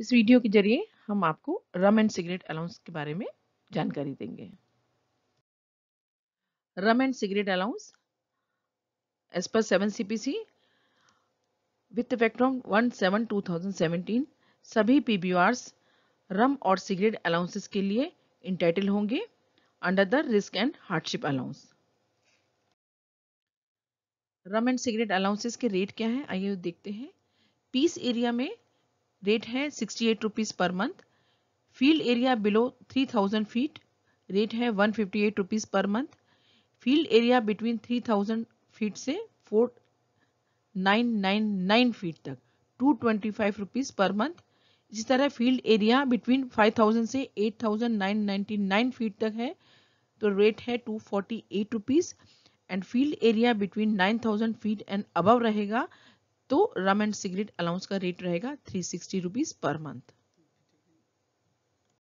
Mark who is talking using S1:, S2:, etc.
S1: इस वीडियो के जरिए हम आपको रम एंड सिगरेट अलाउंस के बारे में जानकारी देंगे rum and cigarette allowance as per seven C P C with effect on one seven two thousand seventeen सभी पी बी आर्स रम और सिगरेट अलाउंसेस के लिए इंटाइटल होंगे under the risk and hardship allowance rum and cigarette allowances के rate क्या है आइए देखते हैं पीस एरिया में रेट है sixty eight rupees per month field area below three thousand feet rate है one fifty eight rupees per month field area between three thousand feet से four nine nine nine feet तक two twenty five rupees per month इसी तरह field area between five thousand से eight thousand nine nine feet तक है तो rate है two forty eight rupees and field area between nine thousand feet and above रहेगा तो रम एंड सिगरेट अलाउंस का रेट रहेगा three sixty rupees per month